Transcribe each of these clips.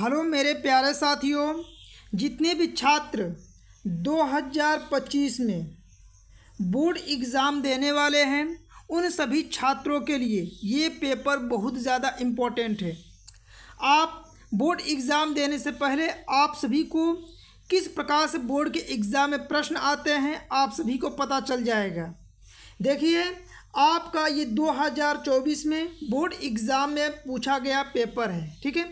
hello मेरे प्यारे साथियों जितने भी छात्र 2025 में बोर्ड एग्ज़ाम देने वाले हैं उन सभी छात्रों के लिए ये पेपर बहुत ज़्यादा इम्पोर्टेंट है आप बोर्ड एग्ज़ाम देने से पहले आप सभी को किस प्रकार से बोर्ड के एग्ज़ाम में प्रश्न आते हैं आप सभी को पता चल जाएगा देखिए आपका ये 2024 में बोर्ड एग्ज़ाम में पूछा गया पेपर है ठीक है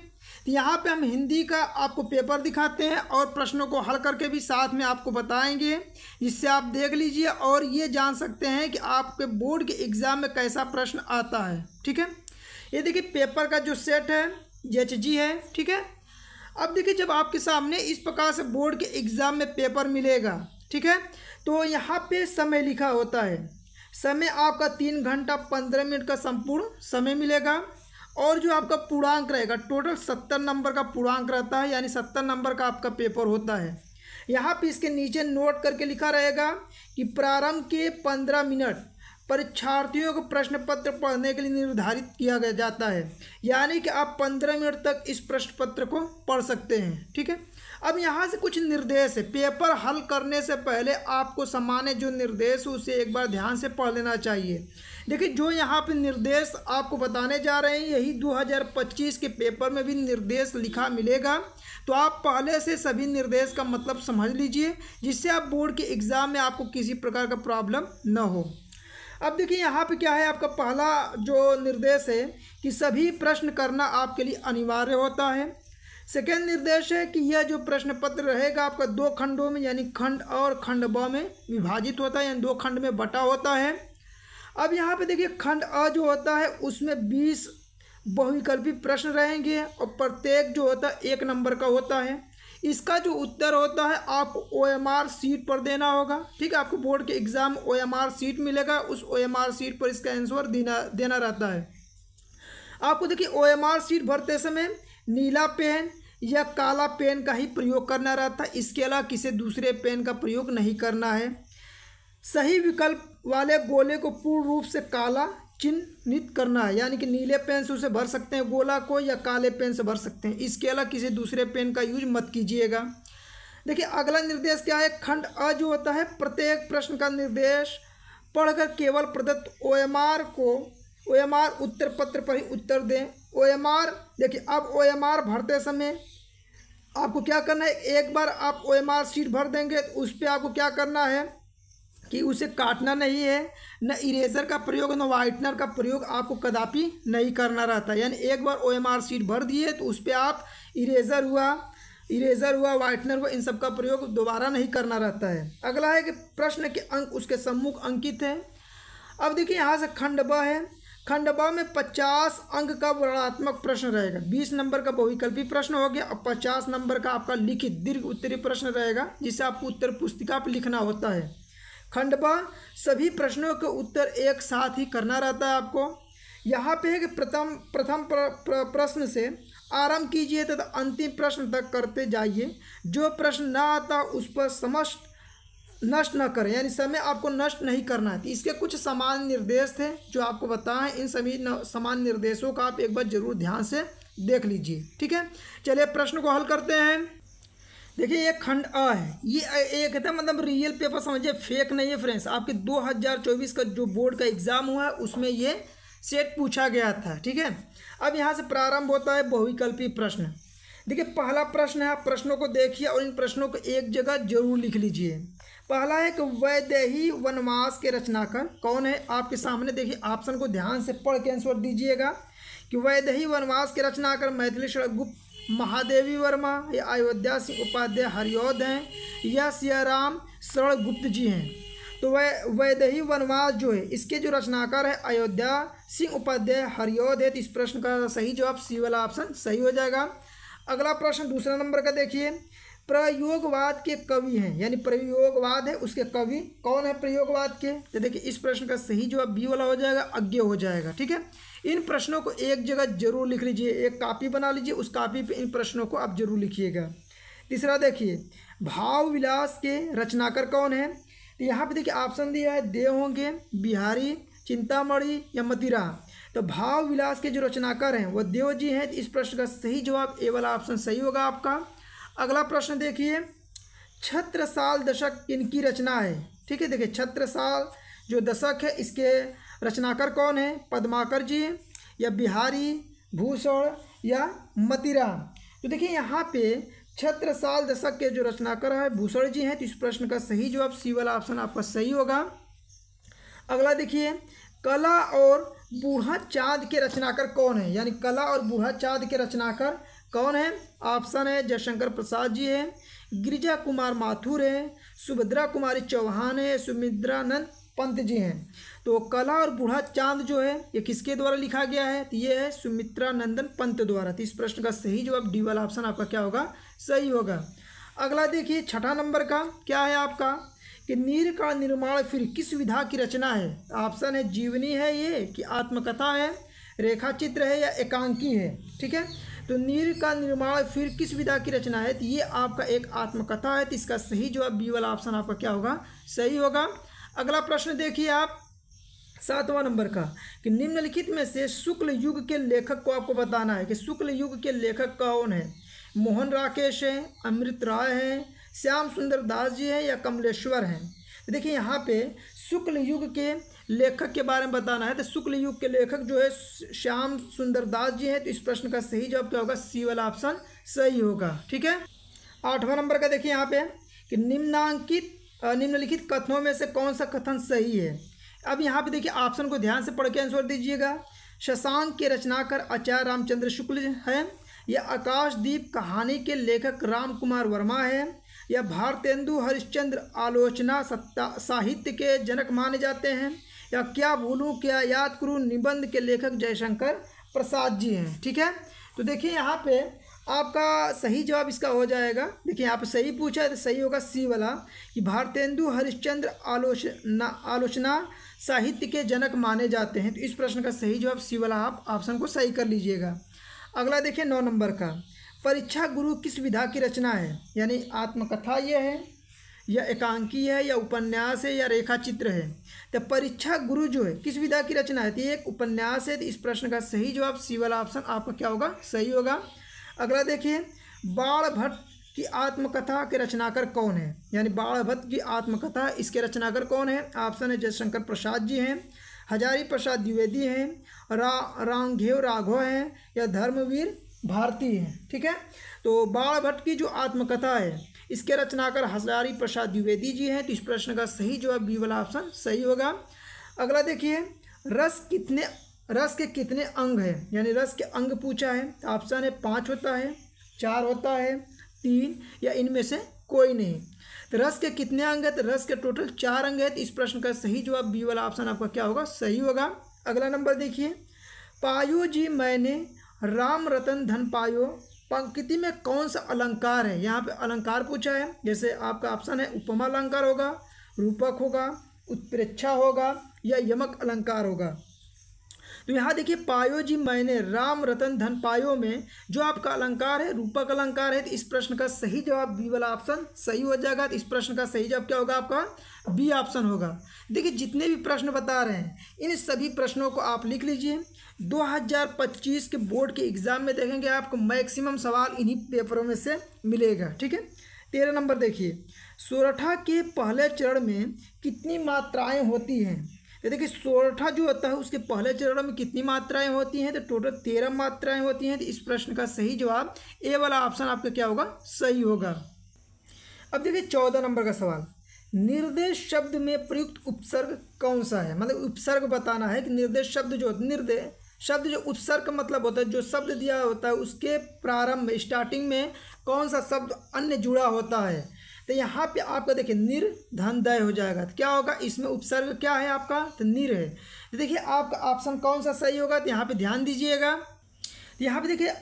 तो यहाँ पे हम हिंदी का आपको पेपर दिखाते हैं और प्रश्नों को हल करके भी साथ में आपको बताएंगे जिससे आप देख लीजिए और ये जान सकते हैं कि आपके बोर्ड के एग्ज़ाम में कैसा प्रश्न आता है ठीक है ये देखिए पेपर का जो सेट है एच जी है ठीक है अब देखिए जब आपके सामने इस प्रकार से बोर्ड के एग्ज़ाम में पेपर मिलेगा ठीक है तो यहाँ पे समय लिखा होता है समय आपका तीन घंटा पंद्रह मिनट का संपूर्ण समय मिलेगा और जो आपका पूर्णांक रहेगा टोटल सत्तर नंबर का पूर्णांक रहता है यानी सत्तर नंबर का आपका पेपर होता है यहाँ पे इसके नीचे नोट करके लिखा रहेगा कि प्रारंभ के पंद्रह मिनट परीक्षार्थियों को प्रश्न पत्र पढ़ने के लिए निर्धारित किया गया जाता है यानी कि आप पंद्रह मिनट तक इस प्रश्न पत्र को पढ़ सकते हैं ठीक है अब यहाँ से कुछ निर्देश है पेपर हल करने से पहले आपको सामान्य जो निर्देश उसे एक बार ध्यान से पढ़ लेना चाहिए देखिए जो यहाँ पे निर्देश आपको बताने जा रहे हैं यही 2025 के पेपर में भी निर्देश लिखा मिलेगा तो आप पहले से सभी निर्देश का मतलब समझ लीजिए जिससे आप बोर्ड के एग्ज़ाम में आपको किसी प्रकार का प्रॉब्लम न हो अब देखिए यहाँ पे क्या है आपका पहला जो निर्देश है कि सभी प्रश्न करना आपके लिए अनिवार्य होता है सेकेंड निर्देश है कि यह जो प्रश्न पत्र रहेगा आपका दो खंडों में यानी खंड और खंड ब में विभाजित होता है यानी दो खंड में बटा होता है अब यहाँ पे देखिए खंड अ जो होता है उसमें बीस बहुविकल्पी प्रश्न रहेंगे और प्रत्येक जो होता है एक नंबर का होता है इसका जो उत्तर होता है आपको ओ एम आर सीट पर देना होगा ठीक है आपको बोर्ड के exam O M R sheet मिलेगा उस ओ एम आर सीट पर इसका आंसर देना देना रहता है आपको देखिए ओ एम आर सीट भरते समय नीला पेन या काला पेन का ही प्रयोग करना रहता है इसके अलावा किसी दूसरे पेन का प्रयोग नहीं करना है सही विकल्प वाले गोले को पूर्ण रूप से काला चिन्हित करना है यानी कि नीले पेन से उसे भर सकते हैं गोला को या काले पेन से भर सकते हैं इसके अलावा किसी दूसरे पेन का यूज मत कीजिएगा देखिए अगला निर्देश क्या है खंड अ जो होता है प्रत्येक प्रश्न का निर्देश पढ़कर केवल प्रदत्त ओ को ओ उत्तर पत्र पर ही उत्तर दें ओ एम आर देखिए अब ओ एम आर भरते समय आपको क्या करना है एक बार आप ओ एम आर शीट भर देंगे तो उस पर आपको क्या करना है कि उसे काटना नहीं है न इरेजर का प्रयोग न वाइटनर का प्रयोग आपको कदापि नहीं करना रहता यानी एक बार ओ एम आर शीट भर दिए तो उस पर आप इरेजर हुआ इरेजर हुआ वाइटनर हुआ इन सब का प्रयोग दोबारा नहीं करना रहता है अगला है कि प्रश्न के अंक उसके सम्मुख अंकित हैं अब देखिए यहाँ से खंड ब है खंडवा में पचास अंक का वर्णात्मक प्रश्न रहेगा बीस नंबर का बहुविकल्पी प्रश्न हो गया और पचास नंबर का आपका लिखित दीर्घ उत्तरी प्रश्न रहेगा जिसे आपको उत्तर पुस्तिका पर लिखना होता है खंडवा सभी प्रश्नों के उत्तर एक साथ ही करना रहता है आपको यहाँ पे है कि प्रथम प्रथम प्रश्न से आरंभ कीजिए तथा अंतिम प्रश्न तक करते जाइए जो प्रश्न ना आता उस पर समस्त नष्ट न करें यानी समय आपको नष्ट नहीं करना है इसके कुछ समान निर्देश थे जो आपको बताएं इन सभी समान निर्देशों का आप एक बार जरूर ध्यान से देख लीजिए ठीक है चलिए प्रश्न को हल करते हैं देखिए ये खंड अ है ये एक है मतलब रियल पेपर समझिए फेक नहीं है फ्रेंड्स आपके 2024 का जो बोर्ड का एग्ज़ाम हुआ है उसमें ये सेट पूछा गया था ठीक है अब यहाँ से प्रारंभ होता है बहुविकल्पी प्रश्न देखिए पहला प्रश्न है आप प्रश्नों को देखिए और इन प्रश्नों को एक जगह जरूर लिख लीजिए पहला एक वैदेही वनवास के रचनाकार कौन है आपके सामने देखिए ऑप्शन को ध्यान से पढ़ के आंसर दीजिएगा कि वैदेही वनवास के रचनाकार मैथिलेश्वर गुप्त महादेवी वर्मा या अयोध्या सिंह उपाध्याय हरियोद हैं या सियाराम शरण गुप्त जी हैं तो वह वैदेही वनवास जो है इसके जो रचनाकार है अयोध्या सिंह उपाध्याय हरियोद है तो इस प्रश्न का सही जवाब सी वाला ऑप्शन सही हो जाएगा अगला प्रश्न दूसरा नंबर का देखिए प्रयोगवाद के कवि हैं यानी प्रयोगवाद है उसके कवि कौन है प्रयोगवाद के तो देखिए इस प्रश्न का सही जवाब बी वाला हो जाएगा अज्ञ हो जाएगा ठीक है इन प्रश्नों को एक जगह जरूर लिख लीजिए एक कापी बना लीजिए उस कापी पर इन प्रश्नों को आप जरूर लिखिएगा तीसरा देखिए भाव विलास के रचनाकार कौन है तो यहाँ पे देखिए ऑप्शन दिया है देव होंगे बिहारी चिंतामणि या मतिरा तो भाव विलास के जो रचनाकार हैं वो देव जी हैं तो इस प्रश्न का सही जवाब ए वाला ऑप्शन सही होगा आपका अगला प्रश्न देखिए छत्रसाल दशक इनकी रचना है ठीक है देखिए छत्रसाल जो दशक है इसके रचनाकार कौन है पद्माकर जी या बिहारी भूषण या मतिरा तो देखिए यहाँ पे छत्रसाल दशक के जो रचनाकार है भूषण जी हैं तो इस प्रश्न का सही जवाब सी वाला ऑप्शन आपका सही होगा अगला देखिए कला और बूढ़ा चाँद के रचनाकार कौन है यानी कला और बूढ़ा चाँद के रचनाकार कौन है ऑप्शन है जयशंकर प्रसाद जी है गिरिजा कुमार माथुर है सुभद्रा कुमारी चौहान है सुमित्रानंद पंत जी हैं तो कला और बूढ़ा चांद जो है ये किसके द्वारा लिखा गया है तो ये है सुमित्रा नंदन पंत द्वारा तो इस प्रश्न का सही जवाब डी वाला ऑप्शन आपका क्या होगा सही होगा अगला देखिए छठा नंबर का क्या है आपका कि नीर का निर्माण फिर किस विधा की रचना है तो ऑप्शन है जीवनी है ये कि आत्मकथा है रेखा चित्र है या एकांकी है ठीक है तो नीर का निर्माण फिर किस विधा की रचना है तो ये आपका एक आत्मकथा है तो इसका सही जवाब बी वाला ऑप्शन आपका क्या होगा सही होगा अगला प्रश्न देखिए आप सातवां नंबर का कि निम्नलिखित में से शुक्ल युग के लेखक को आपको बताना है कि शुक्ल युग के लेखक कौन है मोहन राकेश हैं अमृत राय हैं श्याम सुंदर दास जी हैं या कमलेश्वर हैं देखिए यहाँ पे शुक्ल युग के लेखक के बारे में बताना है तो शुक्ल युग के लेखक जो है श्याम सुंदर दास जी हैं तो इस प्रश्न का सही जवाब क्या होगा सी वाला ऑप्शन सही होगा ठीक है आठवां नंबर का देखिए यहाँ पे कि निम्नांकित निम्नलिखित कथनों में से कौन सा कथन सही है अब यहाँ पे देखिए ऑप्शन को ध्यान से पढ़ के आंसर दीजिएगा शशांक के रचनाकार आचार्य रामचंद्र शुक्ल हैं या आकाशदीप कहानी के लेखक राम कुमार वर्मा है यह भारतेंदु हरिश्चंद्र आलोचना सत्ता साहित्य के जनक माने जाते हैं या क्या भूलूँ क्या याद करूँ निबंध के लेखक जयशंकर प्रसाद जी हैं ठीक है तो देखिए यहाँ पे आपका सही जवाब इसका हो जाएगा देखिए आप सही पूछा है तो सही होगा सी वाला कि भारतेंदु हरिश्चंद्र आलोचना आलोचना साहित्य के जनक माने जाते हैं तो इस प्रश्न का सही जवाब सी वाला आप ऑप्शन को सही कर लीजिएगा अगला देखिए नौ नंबर का परीक्षा गुरु किस विधा की रचना है यानी आत्मकथा यह है या एकांकी है या उपन्यास है या रेखा चित्र है तो परीक्षा गुरु जो है किस विधा की रचना है तो ये एक उपन्यास है तो इस प्रश्न का सही जवाब सी वाला ऑप्शन आपका क्या होगा सही होगा अगला देखिए बाढ़ भट्ट की आत्मकथा के रचनाकार कौन है यानी बाढ़ भट्ट की आत्मकथा इसके रचनाकार कौन है ऑप्शन है जयशंकर प्रसाद जी हैं हजारी प्रसाद द्विवेदी हैं रा रामघेव राघव हैं या धर्मवीर भारती हैं ठीक है तो बाण भट्ट की जो आत्मकथा है इसके रचनाकार हजारी प्रसाद द्विवेदी जी हैं तो इस प्रश्न का सही जवाब बी वाला ऑप्शन सही होगा अगला देखिए रस कितने रस के कितने अंग हैं यानी रस के अंग पूछा है ऑप्शन है पाँच होता है चार होता है तीन या इनमें से कोई नहीं तो रस के कितने अंग है तो रस के टोटल चार अंग है तो इस प्रश्न का सही जवाब बी वाला ऑप्शन आपका क्या होगा सही होगा अगला नंबर देखिए पायो जी मैंने राम रतन धन पायो पंक्ति में कौन सा अलंकार है यहाँ पे अलंकार पूछा है जैसे आपका ऑप्शन है उपमा अलंकार होगा रूपक होगा उत्प्रेक्षा होगा या यमक अलंकार होगा तो यहाँ देखिए पायो जी मैंने राम रतन धन पायो में जो आपका अलंकार है रूपक अलंकार है तो इस प्रश्न का सही जवाब बी वाला ऑप्शन सही हो जाएगा तो इस प्रश्न का सही जवाब क्या होगा आपका बी ऑप्शन होगा देखिए जितने भी प्रश्न बता रहे हैं इन सभी प्रश्नों को आप लिख लीजिए 2025 के बोर्ड के एग्ज़ाम में देखेंगे आपको मैक्सिमम सवाल इन्हीं पेपरों में से मिलेगा ठीक है तेरह नंबर देखिए सोरठा के पहले चरण में कितनी मात्राएं होती हैं ये देखिए सोरठा जो होता है उसके पहले चरण में कितनी मात्राएं होती हैं तो टोटल तेरह मात्राएं होती हैं तो इस प्रश्न का सही जवाब ए वाला ऑप्शन आपका क्या होगा सही होगा अब देखिए चौदह नंबर का सवाल निर्देश शब्द में प्रयुक्त उपसर्ग कौन सा है मतलब उपसर्ग बताना है कि निर्देश शब्द जो निर्देश शब्द जो उपसर्ग का मतलब होता है जो शब्द दिया होता है उसके प्रारंभ स्टार्टिंग में कौन सा शब्द अन्य जुड़ा होता है तो यहाँ पे आपका देखिए निर्धन दय हो जाएगा तो क्या होगा इसमें उपसर्ग क्या है आपका तो निर है तो देखिए आपका ऑप्शन कौन सा सही होगा तो यहाँ पे ध्यान दीजिएगा तो यहाँ पे देखिए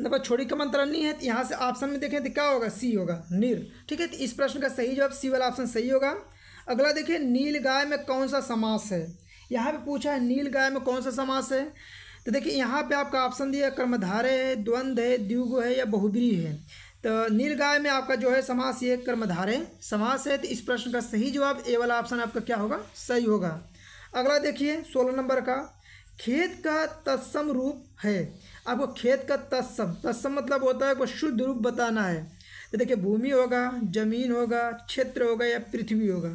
मतलब छोड़ी का नहीं है तो यहाँ से ऑप्शन में देखें तो क्या होगा सी होगा निर ठीक है तो इस प्रश्न का सही जवाब सी वाला ऑप्शन सही होगा अगला देखिए नील गाय में कौन सा समास है यहाँ पर पूछा है नील गाय में कौन सा समास है तो देखिए यहाँ पे आपका ऑप्शन दिया कर्मधारे है द्वंद्व है द्युग है या बहुबरी है तो निर्गाय में आपका जो है समास ये कर्मधारे समास है तो इस प्रश्न का सही जवाब ए वाला ऑप्शन आपका क्या होगा सही होगा अगला देखिए सोलह नंबर का खेत का तत्सम रूप है आपको खेत का तत्सम तत्सम मतलब होता है को शुद्ध रूप बताना है तो देखिए भूमि होगा जमीन होगा क्षेत्र होगा या पृथ्वी होगा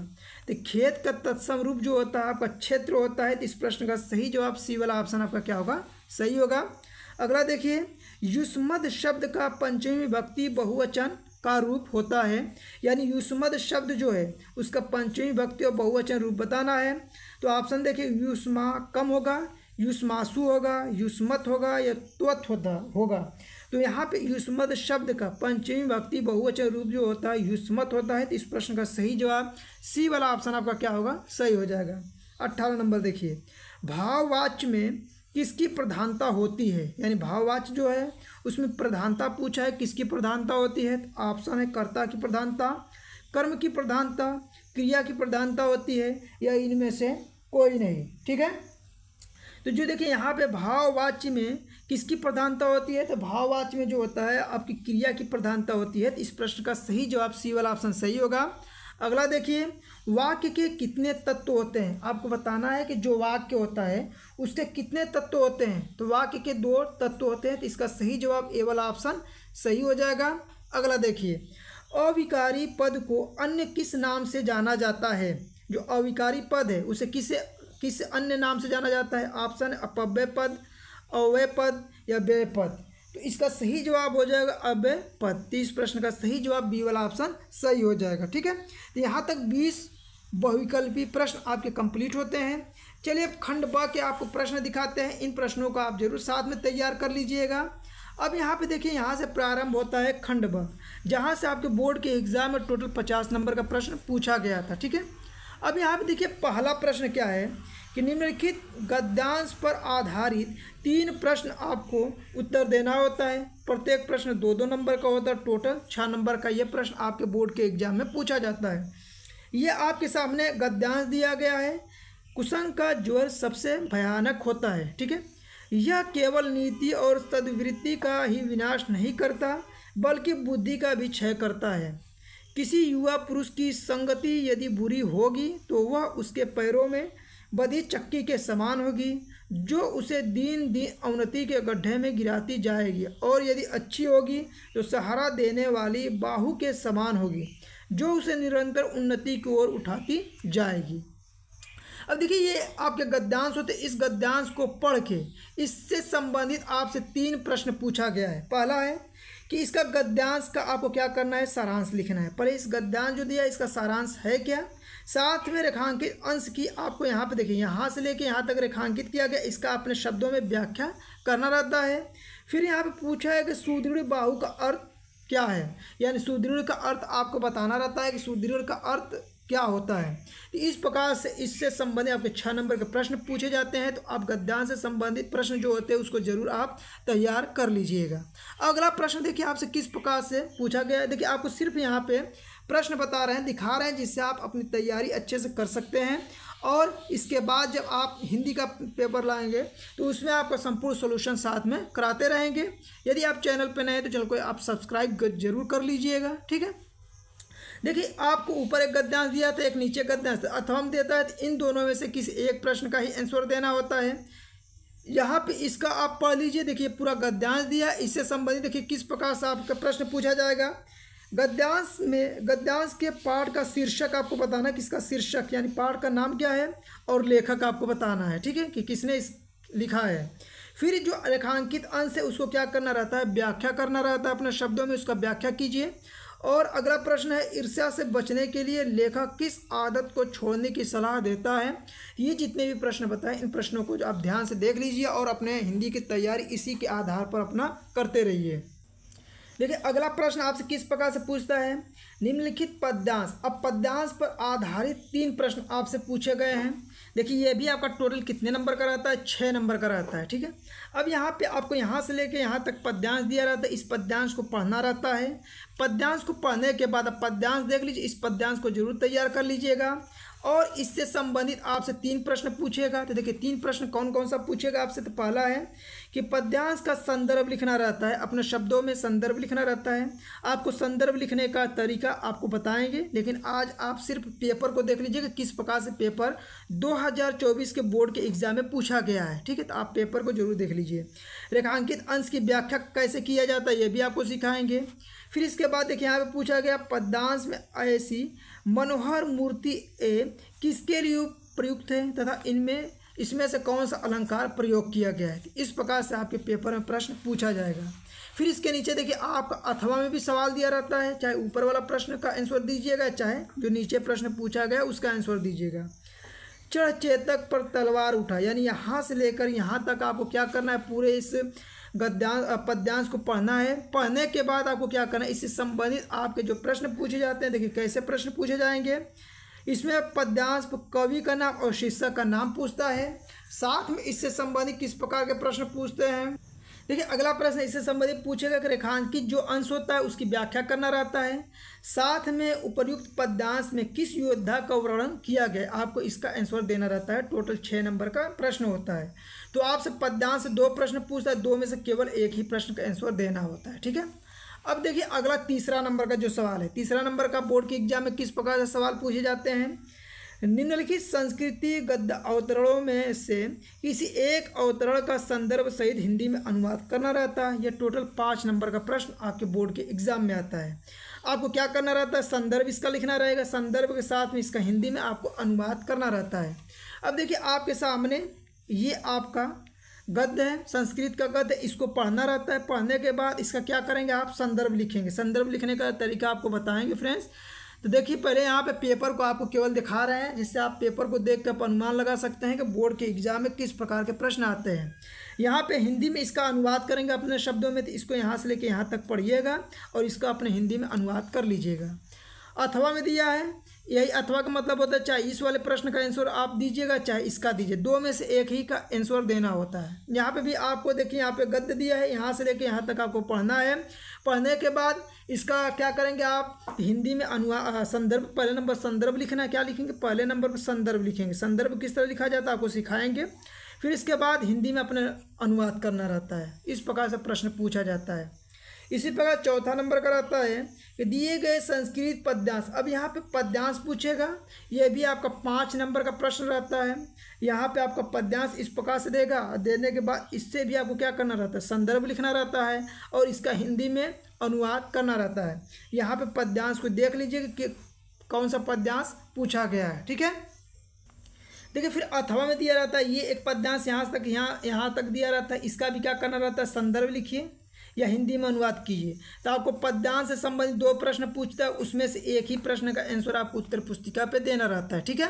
तो खेत का तत्सम रूप जो होता है आपका क्षेत्र होता है तो इस प्रश्न का सही जवाब सी वाला ऑप्शन आपका क्या होगा सही होगा अगला देखिए युष्मद शब्द का पंचमी भक्ति बहुवचन का रूप होता है यानी युष्मद शब्द जो है उसका पंचमी भक्ति और बहुवचन रूप बताना है तो ऑप्शन देखिए युष्मा कम होगा युष्मासु होगा युष्मत होगा या त्वत होता होगा तो यहाँ पे युष्मत शब्द का पंचमी भक्ति बहुवचन रूप जो होता है युष्मत होता है तो इस प्रश्न का सही जवाब सी वाला ऑप्शन आपका क्या होगा सही हो जाएगा अट्ठारह नंबर देखिए भाववाच्य में किसकी प्रधानता होती है यानी भाववाच जो है उसमें प्रधानता पूछा है किसकी प्रधानता होती है तो ऑप्शन है कर्ता की प्रधानता कर्म की प्रधानता क्रिया की प्रधानता होती है या इनमें से कोई नहीं ठीक है तो जो देखिए यहाँ पे भाववाच्य में किसकी प्रधानता होती है तो भाववाच्य में जो होता है आपकी क्रिया की प्रधानता होती है तो इस प्रश्न का सही जवाब सी वाला ऑप्शन सही होगा अगला देखिए वाक्य के कितने तत्व होते हैं आपको बताना है कि जो वाक्य होता है उसके कितने तत्व होते हैं तो वाक्य के दो तत्व होते हैं तो इसका सही जवाब ए वाला ऑप्शन सही हो जाएगा अगला देखिए अविकारी पद को अन्य किस नाम से जाना जाता है जो अविकारी पद है उसे किसे किस अन्य नाम से जाना जाता है ऑप्शन अपव्य पद अव्यय पद या व्यय पद तो इसका सही जवाब हो जाएगा अब बत्तीस प्रश्न का सही जवाब बी वाला ऑप्शन सही हो जाएगा ठीक है तो यहाँ तक बीस बहुविकल्पी प्रश्न आपके कंप्लीट होते हैं चलिए अब खंड ब के आपको प्रश्न दिखाते हैं इन प्रश्नों को आप जरूर साथ में तैयार कर लीजिएगा अब यहाँ पे देखिए यहाँ से प्रारंभ होता है खंड ब जहाँ से आपके बोर्ड के एग्ज़ाम में टोटल पचास नंबर का प्रश्न पूछा गया था ठीक है अब यहाँ पे देखिए पहला प्रश्न क्या है कि निम्नलिखित गद्यांश पर आधारित तीन प्रश्न आपको उत्तर देना होता है प्रत्येक प्रश्न दो दो नंबर का होता है टोटल छः नंबर का यह प्रश्न आपके बोर्ड के एग्जाम में पूछा जाता है ये आपके सामने गद्यांश दिया गया है कुसंग का ज्वर सबसे भयानक होता है ठीक है यह केवल नीति और सदवृत्ति का ही विनाश नहीं करता बल्कि बुद्धि का भी क्षय करता है किसी युवा पुरुष की संगति यदि बुरी होगी तो वह उसके पैरों में बदी चक्की के समान होगी जो उसे दिन दिन अवनति के गड्ढे में गिराती जाएगी और यदि अच्छी होगी तो सहारा देने वाली बाहु के समान होगी जो उसे निरंतर उन्नति की ओर उठाती जाएगी अब देखिए ये आपके गद्यांश होते इस गद्यांश को पढ़ के इससे संबंधित आपसे तीन प्रश्न पूछा गया है पहला है कि इसका गद्यांश का आपको क्या करना है सारांश लिखना है पहले इस गद्यांश जो दिया इसका सारांश है क्या साथ में रेखांकित अंश की आपको यहाँ पे देखिए यहाँ से लेके यहाँ तक रेखांकित किया गया इसका अपने शब्दों में व्याख्या करना रहता है फिर यहाँ पे पूछा है कि सुदृढ़ बाहु का अर्थ क्या है यानी सुदृढ़ का अर्थ आपको बताना रहता है कि सुदृढ़ का अर्थ क्या होता है तो इस प्रकार से इससे संबंधित आपके छः नंबर के प्रश्न पूछे जाते हैं तो आप गद्यांश से संबंधित प्रश्न जो होते हैं उसको जरूर आप तैयार कर लीजिएगा अगला प्रश्न देखिए आपसे किस प्रकार से पूछा गया है देखिए आपको सिर्फ यहाँ पे प्रश्न बता रहे हैं दिखा रहे हैं जिससे आप अपनी तैयारी अच्छे से कर सकते हैं और इसके बाद जब आप हिंदी का पेपर लाएंगे तो उसमें आपका संपूर्ण सोल्यूशन साथ में कराते रहेंगे यदि आप चैनल पर नए तो चैनल को आप सब्सक्राइब जरूर कर लीजिएगा ठीक है देखिए आपको ऊपर एक गद्यांश दिया था एक नीचे गद्यांश अथम देता है तो इन दोनों में से किसी एक प्रश्न का ही आंसर देना होता है यहाँ पे इसका आप पढ़ लीजिए देखिए पूरा गद्यांश दिया इससे संबंधित देखिए किस प्रकार से आपका प्रश्न पूछा जाएगा गद्यांश में गद्यांश के पाठ का शीर्षक आपको बताना है किसका शीर्षक यानी पाठ का नाम क्या है और लेखक आपको बताना है ठीक है कि किसने इस लिखा है फिर जो रेखांकित अंश है उसको क्या करना रहता है व्याख्या करना रहता है अपने शब्दों में उसका व्याख्या कीजिए और अगला प्रश्न है ईर्ष्या से बचने के लिए लेखक किस आदत को छोड़ने की सलाह देता है ये जितने भी प्रश्न बताएं इन प्रश्नों को आप ध्यान से देख लीजिए और अपने हिंदी की तैयारी इसी के आधार पर अपना करते रहिए देखिए अगला प्रश्न आपसे किस प्रकार से पूछता है निम्नलिखित पद्यांश अब पद्यांश पर आधारित तीन प्रश्न आपसे पूछे गए हैं देखिए ये भी आपका टोटल कितने नंबर का रहता है छः नंबर का रहता है ठीक है अब यहाँ पे आपको यहाँ से लेके यहाँ तक पद्यांश दिया रहता है इस पद्यांश को पढ़ना रहता है पद्यांश को पढ़ने के बाद आप पद्यांश देख लीजिए इस पद्यांश को जरूर तैयार कर लीजिएगा और इससे संबंधित आपसे तीन प्रश्न पूछेगा तो देखिए तीन प्रश्न कौन कौन सा पूछेगा आपसे तो पहला है कि पद्यांश का संदर्भ लिखना रहता है अपने शब्दों में संदर्भ लिखना रहता है आपको संदर्भ लिखने का तरीका आपको बताएंगे लेकिन आज आप सिर्फ पेपर को देख लीजिए कि किस प्रकार से पेपर 2024 के बोर्ड के एग्जाम में पूछा गया है ठीक है तो आप पेपर को जरूर देख लीजिए रेखांकित अंश की व्याख्या कैसे किया जाता है ये भी आपको सिखाएंगे फिर इसके बाद देखिए यहाँ पर पूछा गया पद्यांश में ऐसी मनोहर मूर्ति ए किसके लिए प्रयुक्त है तथा इनमें इसमें से कौन सा अलंकार प्रयोग किया गया है इस प्रकार से आपके पेपर में प्रश्न पूछा जाएगा फिर इसके नीचे देखिए आपका अथवा में भी सवाल दिया रहता है चाहे ऊपर वाला प्रश्न का आंसर दीजिएगा चाहे जो नीचे प्रश्न पूछा गया उसका आंसर दीजिएगा चढ़ चेतक पर तलवार उठा यानी यहाँ से लेकर यहाँ तक आपको क्या करना है पूरे इस गद्यांश पद्यांश को पढ़ना है पढ़ने के बाद आपको क्या करना है इससे संबंधित आपके जो प्रश्न पूछे जाते हैं देखिए कैसे प्रश्न पूछे जाएंगे इसमें पद्यांश कवि का नाम और शीर्षक का नाम पूछता है साथ में इससे संबंधित किस प्रकार के प्रश्न पूछते हैं देखिए अगला प्रश्न इससे संबंधित पूछेगा कि रेखांकित जो अंश होता है उसकी व्याख्या करना रहता है साथ में उपर्युक्त पद्यांश में किस योद्धा का वर्णन किया गया आपको इसका आंसर देना रहता है टोटल छः नंबर का प्रश्न होता है तो आपसे पद्यांश दो प्रश्न पूछता है दो में से केवल एक ही प्रश्न का आंसर देना होता है ठीक है अब देखिए अगला तीसरा नंबर का जो सवाल है तीसरा नंबर का बोर्ड के एग्जाम में किस प्रकार से सवाल पूछे जाते हैं निम्नलिखित संस्कृति गद्य अवतरणों में से किसी एक अवतरण का संदर्भ सहित हिंदी में अनुवाद करना रहता है यह टोटल पाँच नंबर का प्रश्न आपके बोर्ड के एग्जाम में आता है आपको क्या करना रहता है संदर्भ इसका लिखना रहेगा संदर्भ के साथ में इसका हिंदी में आपको अनुवाद करना रहता है अब देखिए आपके सामने ये आपका गद्य है संस्कृत का गद्य इसको पढ़ना रहता है पढ़ने के बाद इसका क्या करेंगे आप संदर्भ लिखेंगे संदर्भ लिखने का तरीका आपको बताएंगे फ्रेंड्स तो देखिए पहले यहाँ पे पेपर को आपको केवल दिखा रहे हैं जिससे आप पेपर को देख कर अनुमान लगा सकते हैं कि बोर्ड के एग्जाम में किस प्रकार के प्रश्न आते हैं यहाँ पे हिंदी में इसका अनुवाद करेंगे अपने शब्दों में तो इसको यहाँ से लेके यहाँ तक पढ़िएगा और इसका अपने हिंदी में अनुवाद कर लीजिएगा अथवा में दिया है यही अथवा का मतलब होता है चाहे इस वाले प्रश्न का आंसर आप दीजिएगा चाहे इसका दीजिए दो में से एक ही का आंसर देना होता है यहाँ पे भी आपको देखिए यहाँ पे गद्य दिया है यहाँ से लेके यहाँ तक आपको पढ़ना है पढ़ने के बाद इसका क्या करेंगे आप हिंदी में अनु संदर्भ पहले नंबर संदर्भ लिखना क्या लिखेंगे पहले नंबर पर संदर्भ लिखेंगे संदर्भ किस तरह लिखा जाता है आपको सिखाएंगे फिर इसके बाद हिंदी में अपने अनुवाद करना रहता है इस प्रकार से प्रश्न पूछा जाता है इसी प्रकार चौथा नंबर का रहता है कि दिए गए संस्कृत पद्यांश अब यहाँ पे पद्यांश पूछेगा यह भी आपका पाँच नंबर का प्रश्न रहता है यहाँ पे आपका पद्यांश इस प्रकार से देगा देने के बाद इससे भी आपको क्या करना रहता है संदर्भ लिखना रहता है और इसका हिंदी में अनुवाद करना रहता है यहाँ पे पद्यांश को देख लीजिए कि कौन सा पद्यांश पूछा गया है ठीक है देखिए फिर अथवा में दिया रहता है ये एक पद्यांश यहाँ तक यहाँ यहाँ तक दिया रहता है इसका भी क्या करना रहता है संदर्भ लिखिए या हिंदी में अनुवाद कीजिए तो आपको पद्यांश से संबंधित दो प्रश्न पूछता है उसमें से एक ही प्रश्न का आंसर आपको उत्तर पुस्तिका पे देना रहता है ठीक है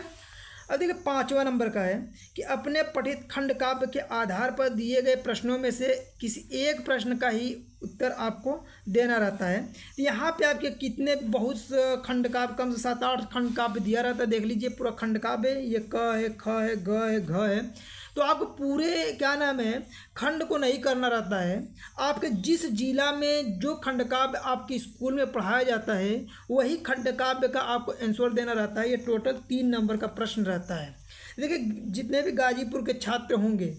अब देखिए पाँचवा नंबर का है कि अपने पठित खंड काव्य के आधार पर दिए गए प्रश्नों में से किसी एक प्रश्न का ही उत्तर आपको देना रहता है तो यहाँ पे आपके कितने बहुत खंड काव्य कम से सात आठ खंड काव्य दिया रहता है देख लीजिए पूरा खंड काव्य ये क है ख है ग है घ है तो आपको पूरे क्या नाम है खंड को नहीं करना रहता है आपके जिस जिला में जो खंड काव्य आपके स्कूल में पढ़ाया जाता है वही खंड काव्य का आपको आंसर देना रहता है ये टोटल तीन नंबर का प्रश्न रहता है देखिए जितने भी गाजीपुर के छात्र होंगे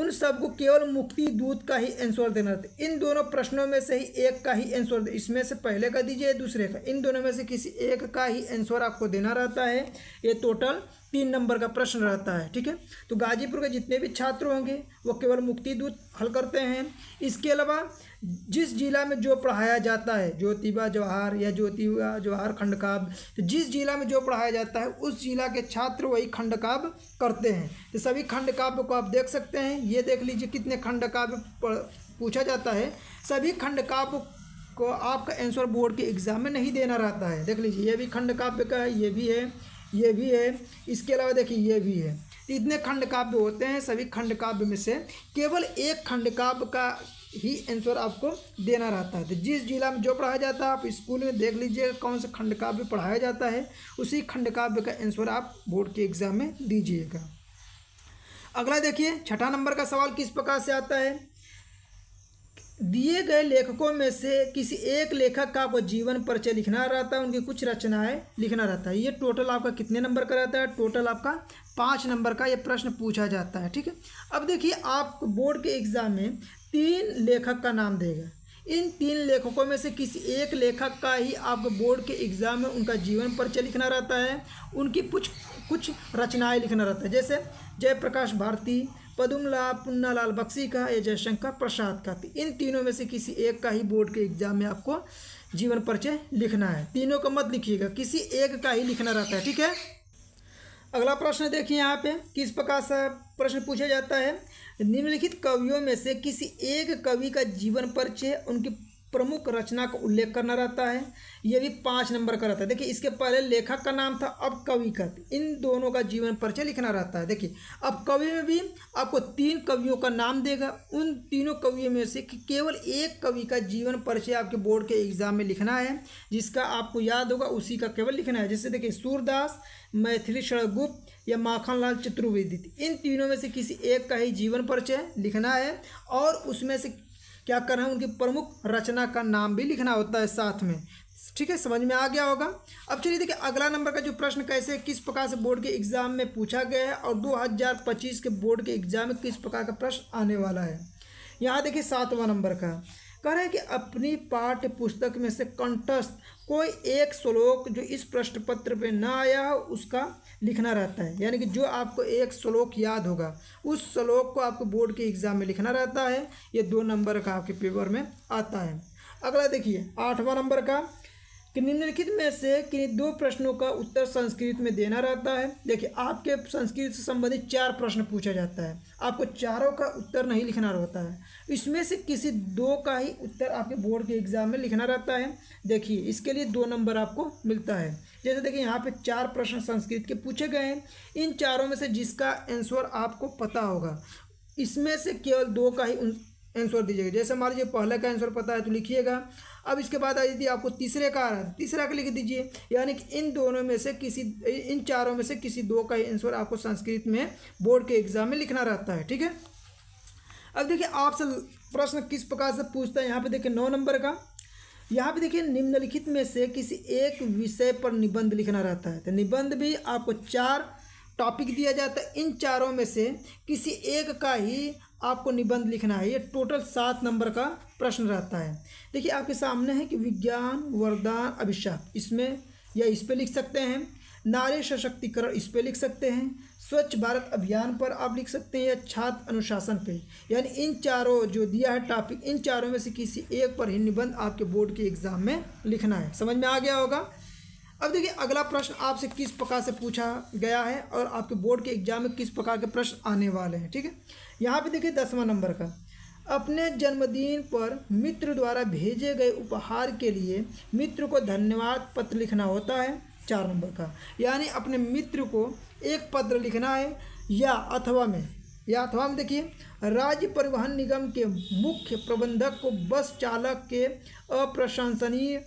उन सबको केवल मुक्ति दूत का ही आंसर देना था इन दोनों प्रश्नों में से ही एक का ही आंसर इसमें से पहले का दीजिए दूसरे का इन दोनों में से किसी एक का ही आंसर आपको देना रहता है ये टोटल तीन नंबर का प्रश्न रहता है ठीक है तो गाजीपुर के जितने भी छात्र होंगे वो केवल मुक्ति दूत हल करते हैं इसके अलावा जिस जिला में जो पढ़ाया जाता है ज्योतिबा जवाहर या ज्योतिबा जवाहर खंडकाव्य तो जिस जिला में जो पढ़ाया जाता है उस जिला के छात्र वही खंडकाव्य करते हैं तो सभी खंडकाव्य को आप देख सकते हैं ये देख लीजिए कितने खंडकाव्य पूछा जाता है सभी खंडकाव्य को आपका आंसर बोर्ड के एग्ज़ाम में नहीं देना रहता है देख लीजिए ये भी खंड काव्य का है ये भी है ये भी है इसके अलावा देखिए ये भी है तो इतने खंड काव्य होते हैं सभी खंड काव्य में से केवल एक खंडकाव्य का ही आंसर आपको देना रहता है तो जिस जिला में जो पढ़ाया जाता है आप स्कूल में देख लीजिएगा कौन सा खंड काव्य पढ़ाया जाता है उसी खंड काव्य का आंसर आप बोर्ड के एग्जाम में दीजिएगा अगला देखिए छठा नंबर का सवाल किस प्रकार से आता है दिए गए लेखकों में से किसी एक लेखक का आपको जीवन परिचय लिखना रहता है उनकी कुछ रचनाएं लिखना रहता है ये टोटल आपका कितने नंबर का रहता है टोटल आपका पाँच नंबर का ये प्रश्न पूछा जाता है ठीक है अब देखिए आप बोर्ड के एग्ज़ाम में तीन लेखक का नाम देगा इन तीन लेखकों में से किसी एक लेखक का ही आपको बोर्ड के एग्ज़ाम में उनका जीवन परिचय लिखना रहता है उनकी कुछ कुछ रचनाएं लिखना रहता है जैसे जयप्रकाश भारती पदुमला पुन्नालाल बक्सी का या जयशंकर प्रसाद का इन तीनों में से किसी एक का ही बोर्ड के एग्ज़ाम में आपको जीवन परिचय लिखना है तीनों का मत लिखिएगा किसी एक का ही लिखना रहता है ठीक है अगला प्रश्न देखिए यहाँ पे किस प्रकार से प्रश्न पूछा जाता है निम्नलिखित कवियों में से किसी एक कवि का जीवन परिचय उनकी प्रमुख रचना का उल्लेख करना रहता है ये भी पाँच नंबर का रहता है देखिए इसके पहले लेखक का नाम था अब कवि का इन दोनों का जीवन परिचय लिखना रहता है देखिए अब कवि में भी आपको तीन कवियों का नाम देगा उन तीनों कवियों में से केवल एक कवि का जीवन परिचय आपके बोर्ड के एग्जाम में लिखना है जिसका आपको याद होगा उसी का केवल लिखना है जैसे देखिए सूरदास मैथिली गुप्त या माखनलाल चतुर्वेदी इन तीनों में से किसी एक का ही जीवन परिचय लिखना है और उसमें से क्या करना है उनकी प्रमुख रचना का नाम भी लिखना होता है साथ में ठीक है समझ में आ गया होगा अब चलिए देखिए अगला नंबर का जो प्रश्न कैसे किस प्रकार से बोर्ड के एग्जाम में पूछा गया है और 2025 के बोर्ड के एग्जाम में किस प्रकार का प्रश्न आने वाला है यहाँ देखिए सातवां नंबर का कह रहे हैं कि अपनी पाठ्य पुस्तक में से कंटस्थ कोई एक श्लोक जो इस प्रश्न पत्र पे ना आया हो उसका लिखना रहता है यानी कि जो आपको एक श्लोक याद होगा उस श्लोक को आपको बोर्ड के एग्ज़ाम में लिखना रहता है ये दो नंबर का आपके पेपर में आता है अगला देखिए आठवां नंबर का कि निम्नलिखित में से किन्हीं दो प्रश्नों का उत्तर संस्कृत में देना रहता है देखिए आपके संस्कृत से संबंधित चार प्रश्न पूछा जाता है आपको चारों का उत्तर नहीं लिखना रहता है इसमें से किसी दो का ही उत्तर आपके बोर्ड के एग्ज़ाम में लिखना रहता है देखिए इसके लिए दो नंबर आपको मिलता है जैसे देखिए यहाँ पे चार प्रश्न संस्कृत के पूछे गए हैं इन चारों में से जिसका आंसर आपको पता होगा इसमें से केवल दो का ही आंसर दीजिएगा जैसे मान लीजिए पहले का आंसर पता है तो लिखिएगा अब इसके बाद आ यदि आपको तीसरे का आ रहा है तीसरा का लिख दीजिए यानी कि इन दोनों में से किसी इन चारों में से किसी दो का आंसर आपको संस्कृत में बोर्ड के एग्जाम में लिखना रहता है ठीक है अब देखिए आपसे प्रश्न किस प्रकार से पूछता है यहाँ पर देखिए नौ नंबर का यहाँ पर देखिए निम्नलिखित में से किसी एक विषय पर निबंध लिखना रहता है तो निबंध भी आपको चार टॉपिक दिया जाता है इन चारों में से किसी एक का ही आपको निबंध लिखना है ये टोटल सात नंबर का प्रश्न रहता है देखिए आपके सामने है कि विज्ञान वरदान अभिशाप इसमें या इस पर लिख सकते हैं नारी सशक्तिकरण इस पर लिख सकते हैं स्वच्छ भारत अभियान पर आप लिख सकते हैं या छात्र अनुशासन पे यानी इन चारों जो दिया है टॉपिक इन चारों में से किसी एक पर ही निबंध आपके बोर्ड के एग्ज़ाम में लिखना है समझ में आ गया होगा अब देखिए अगला प्रश्न आपसे किस प्रकार से पूछा गया है और आपके बोर्ड के एग्जाम में किस प्रकार के प्रश्न आने वाले हैं ठीक है यहाँ पे देखिए दसवां नंबर का अपने जन्मदिन पर मित्र द्वारा भेजे गए उपहार के लिए मित्र को धन्यवाद पत्र लिखना होता है चार नंबर का यानी अपने मित्र को एक पत्र लिखना है या अथवा में या अथवा में देखिए राज्य परिवहन निगम के मुख्य प्रबंधक को बस चालक के अप्रशंसनीय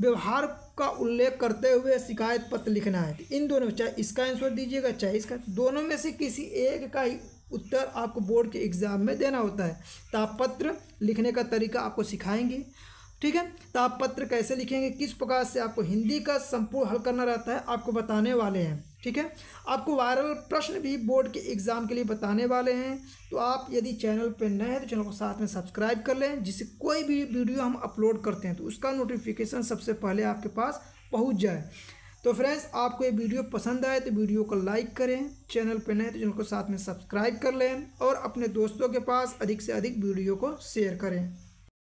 व्यवहार का उल्लेख करते हुए शिकायत पत्र लिखना है इन दोनों में चाहे इसका आंसर दीजिएगा चाहे इसका दोनों में से किसी एक का ही उत्तर आपको बोर्ड के एग्ज़ाम में देना होता है तापपत्र लिखने का तरीका आपको सिखाएंगे ठीक है तापपत्र कैसे लिखेंगे किस प्रकार से आपको हिंदी का संपूर्ण हल करना रहता है आपको बताने वाले हैं ठीक है आपको वायरल प्रश्न भी बोर्ड के एग्ज़ाम के लिए बताने वाले हैं तो आप यदि चैनल पर नए हैं तो चैनल को साथ में सब्सक्राइब कर लें जिससे कोई भी वीडियो हम अपलोड करते हैं तो उसका नोटिफिकेशन सबसे पहले आपके पास पहुंच जाए तो फ्रेंड्स आपको ये वीडियो पसंद आए तो वीडियो को लाइक करें चैनल पर नए तो चैनल को साथ में सब्सक्राइब कर लें और अपने दोस्तों के पास अधिक से अधिक वीडियो को शेयर करें